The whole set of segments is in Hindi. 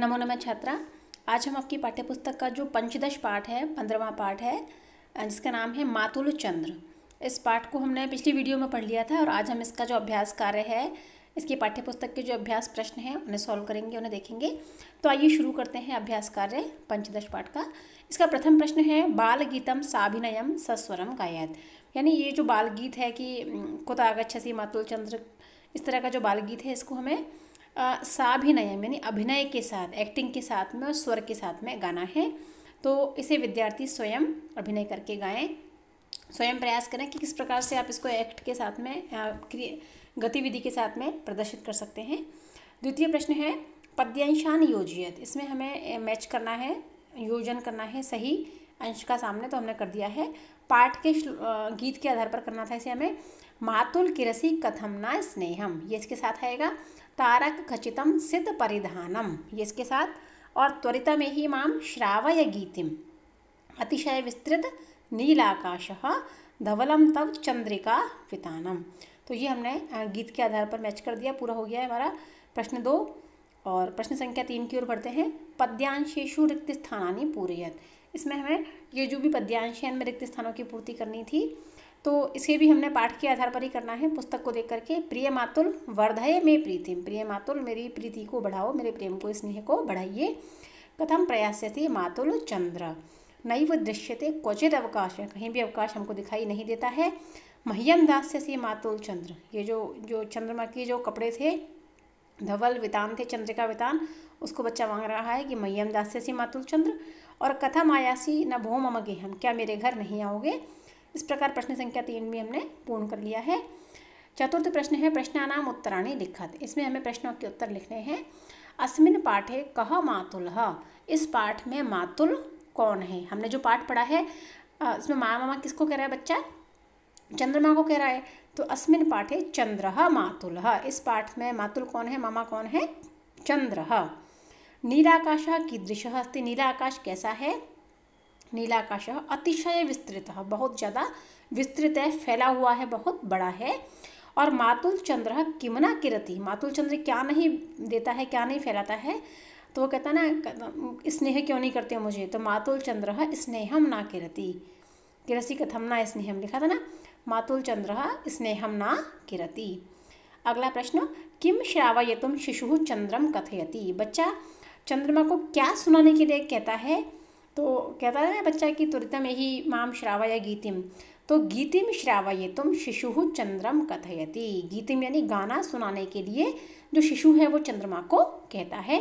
नमो नमः छात्रा आज हम आपकी पाठ्यपुस्तक का जो पंचदश पाठ है पंद्रवा पाठ है जिसका नाम है मातुल चंद्र इस पाठ को हमने पिछली वीडियो में पढ़ लिया था और आज हम इसका जो अभ्यास कार्य है इसकी पाठ्यपुस्तक के जो अभ्यास प्रश्न हैं उन्हें सॉल्व करेंगे उन्हें देखेंगे तो आइए शुरू करते हैं अभ्यास कार्य पंचदश पाठ का इसका प्रथम प्रश्न है बाल गीतम साभिनयम सस्वरम गायत यानी ये जो बाल गीत है कि कुता आगछसी मातुल चंद्र इस तरह का जो बाल गीत है इसको हमें साभिनयम यानी अभिनय के साथ एक्टिंग के साथ में और स्वर के साथ में गाना है तो इसे विद्यार्थी स्वयं अभिनय करके गाएं स्वयं प्रयास करें कि किस प्रकार से आप इसको एक्ट के साथ में गतिविधि के साथ में प्रदर्शित कर सकते हैं द्वितीय प्रश्न है पद्यांशान योजियत इसमें हमें मैच करना है योजन करना है सही अंश का सामने तो हमने कर दिया है पाठ के गीत के आधार पर करना था इसे हमें मातुल किरसी ना स्नेहम ये इसके साथ आएगा तारक खचितम सिद्ध परिधानम ये इसके साथ और त्वरित में ही माम श्रावय गीतिम अतिशय विस्तृत नीलाकाश धवलम तव चंद्रिका वितानम तो ये हमने गीत के आधार पर मैच कर दिया पूरा हो गया है हमारा प्रश्न दो और प्रश्न संख्या तीन की ओर बढ़ते हैं पद्यांशेषु रिक्त स्थानी पूरयत इसमें हमें ये जो भी पद्यांश है इनमें रिक्त स्थानों की पूर्ति करनी थी तो इसे भी हमने पाठ के आधार पर ही करना है पुस्तक को देख करके प्रिय मातुल वर्धय में प्रीतिम प्रिय मातुल मेरी प्रीति को बढ़ाओ मेरे प्रेम को स्नेह को बढ़ाइए कथम प्रयास से मातुल चंद्र नई व दृश्यते क्वचित अवकाश है कहीं भी अवकाश हमको दिखाई नहीं देता है मह्यम दास्य से मातुल चंद्र ये जो जो चंद्रमा के जो कपड़े थे धवल वितान थे चंद्रिका वितान उसको बच्चा मांग रहा है कि मह्यम दास्य से मातुल चंद्र और कथम आयासी न भो ममगे हम क्या मेरे घर नहीं आओगे इस प्रकार प्रश्न संख्या तीन भी हमने पूर्ण कर लिया है चतुर्थ प्रश्न है प्रश्नानाम उत्तराणी लिखत इसमें हमें प्रश्नों के उत्तर लिखने हैं अस्मिन पाठे कह मातुल इस पाठ में मातुल कौन है हमने जो पाठ पढ़ा है इसमें माँ मामा किसको कह रहा है बच्चा चंद्रमा को कह रहा है तो अस्मिन पाठे चंद्र मातुल इस पाठ में मातुल कौन है मामा कौन है चंद्र नीलाकाश कीदृश दृश्य नीला नीलाकाश कैसा है नीलाकाश अतिशय विस्तृत बहुत ज़्यादा विस्तृत है फैला हुआ है बहुत बड़ा है और मातुल चंद्र किमना किरति मातुल चंद्र क्या नहीं देता है क्या नहीं फैलाता है तो वो कहता ना स्नेह क्यों नहीं करते हो मुझे तो मातुल चंद्र स्नेहम ना किरति किरसी कथम ना स्नेहम लिखा था ना मातुल चंद्र स्नेहम ना किरति अगला प्रश्न किम श्रावय तुम शिशु चंद्रम कथयति बच्चा चंद्रमा को क्या सुनाने के लिए कहता है तो कहता है ना बच्चा कि तुरतम यही माम श्रावय गीतिम तो गीतिम श्रावय तुम शिशु चंद्रम कथयती गीतिम यानी गाना सुनाने के लिए जो शिशु है वो चंद्रमा को कहता है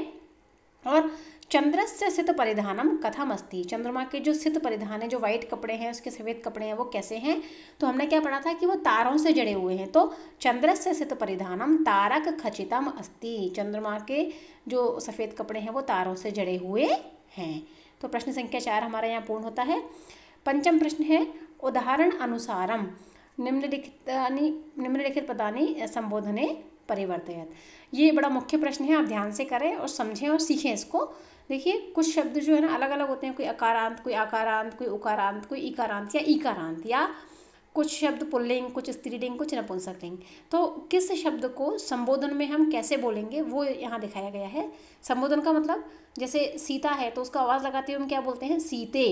और चंद्रस्य सित परिधानम कथम अस्ती चंद्रमा के जो सित परिधान है जो वाइट कपड़े हैं उसके सफ़ेद कपड़े हैं वो कैसे हैं तो हमने क्या पढ़ा था कि वो तारों से जड़े हुए हैं तो चंद्रस्य सित परिधानम तारक खचितम अस्ति चंद्रमा के जो सफ़ेद कपड़े हैं वो तारों से जड़े हुए हैं तो प्रश्न संख्या चार हमारा यहाँ पूर्ण होता है पंचम प्रश्न है उदाहरण अनुसारम निम्नलिखित निम्नलिखित पदानी संबोधने परिवर्तित ये बड़ा मुख्य प्रश्न है आप ध्यान से करें और समझें और सीखें इसको देखिए कुछ शब्द जो है ना अलग अलग होते हैं कोई अकारांत कोई आकारांत कोई उकारांत कोई इकारांत या इकारांत या कुछ शब्द पुल्लिंग कुछ स्त्रीलिंग कुछ नपुंसक लिंग तो किस शब्द को संबोधन में हम कैसे बोलेंगे वो यहाँ दिखाया गया है संबोधन का मतलब जैसे सीता है तो उसका आवाज़ लगाते हुए हम क्या बोलते हैं सीते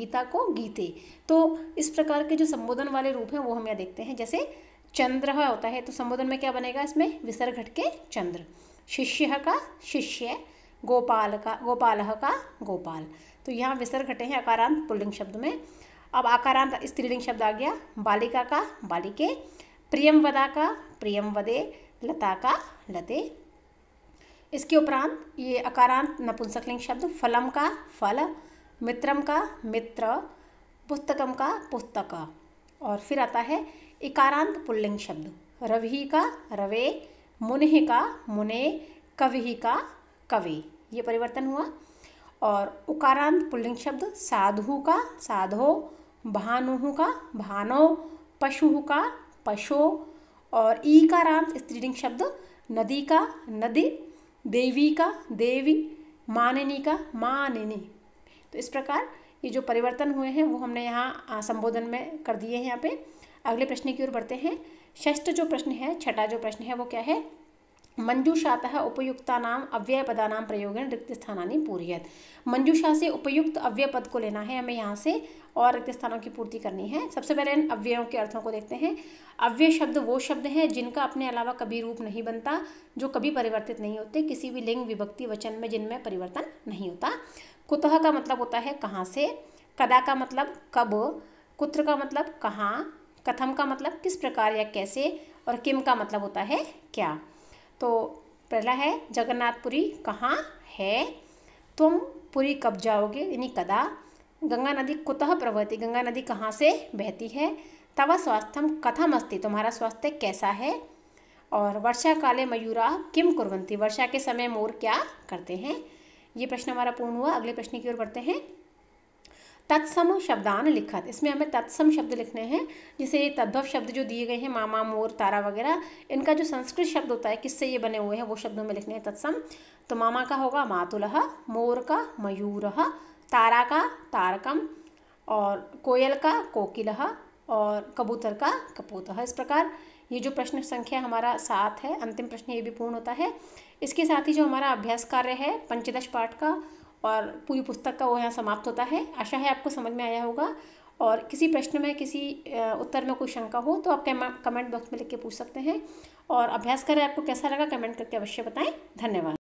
गीता को गीते तो इस प्रकार के जो संबोधन वाले रूप हैं वो हम यहाँ देखते हैं जैसे चंद्र होता है तो संबोधन में क्या बनेगा इसमें विसर्ग घट के चंद्र शिष्य का शिष्य गोपाल का गोपाल का गोपाल तो यहाँ विसर्ग घटे हैं अकारांत पुल्लिंग शब्द में अब आकारांत स्त्रीलिंग शब्द आ गया बालिका का बालिके प्रियम वदा का प्रियम वदे लता का लते इसके उपरांत ये अकारांत नपुंसकलिंग शब्द फलम का फल मित्रम का मित्र पुस्तकम का पुस्तक और फिर आता है इकारांत पुल्लिंग शब्द रवि का रवे मुनि का मुने कवि का कवि ये परिवर्तन हुआ और उकारांत पुल्लिंग शब्द साधु का साधो भानु का भानो पशु का पशो और ई का रांत स्त्रीलिंग शब्द नदी का नदी देवी का देवी माननी का माननी तो इस प्रकार ये जो परिवर्तन हुए हैं वो हमने यहाँ संबोधन में कर दिए हैं यहाँ पे अगले प्रश्न की ओर बढ़ते हैं ष्ठ जो प्रश्न है छठा जो प्रश्न है वो क्या है मंजूषातः उपयुक्तानाम अव्ययपदानाम प्रयोगेण रिक्त पूरी है मंजूषा से उपयुक्त अव्ययपद को लेना है हमें यहाँ से और रिक्त स्थानों की पूर्ति करनी है सबसे पहले इन अव्ययों के अर्थों को देखते हैं अव्यय शब्द वो शब्द हैं जिनका अपने अलावा कभी रूप नहीं बनता जो कभी परिवर्तित नहीं होते किसी भी लिंग विभक्ति वचन में जिनमें परिवर्तन नहीं होता कुतः का मतलब होता है कहाँ से कदा का मतलब कब कुत्र का मतलब कहाँ कथम का मतलब किस प्रकार या कैसे और किम का मतलब होता है क्या तो पहला है जगन्नाथपुरी कहाँ है तुम पुरी कब जाओगे यानी कदा गंगा नदी कुतः प्रवृति गंगा नदी कहाँ से बहती है तवा स्वास्थ्यम कथम अस्ति तुम्हारा स्वास्थ्य कैसा है और वर्षा काले मयूरा किम कुरंती वर्षा के समय मोर क्या करते हैं ये प्रश्न हमारा पूर्ण हुआ अगले प्रश्न की ओर बढ़ते हैं तत्सम शब्दान लिखत इसमें हमें तत्सम शब्द लिखने हैं जैसे तद्भव शब्द जो दिए गए हैं मामा मोर तारा वगैरह इनका जो संस्कृत शब्द होता है किससे ये बने हुए हैं वो शब्द हमें लिखने हैं तत्सम तो मामा का होगा मातुलह मोर का मयूर तारा का तारकम और कोयल का कोकिलह और कबूतर का कपूतः इस प्रकार ये जो प्रश्न संख्या हमारा सात है अंतिम प्रश्न ये भी पूर्ण होता है इसके साथ ही जो हमारा अभ्यास कार्य है पंचदश पाठ का और पूरी पुस्तक का वो यहाँ समाप्त होता है आशा है आपको समझ में आया होगा और किसी प्रश्न में किसी उत्तर में कोई शंका हो तो आप कमेंट बॉक्स में लिख के पूछ सकते हैं और अभ्यास करें आपको कैसा लगा कमेंट करके अवश्य बताएं धन्यवाद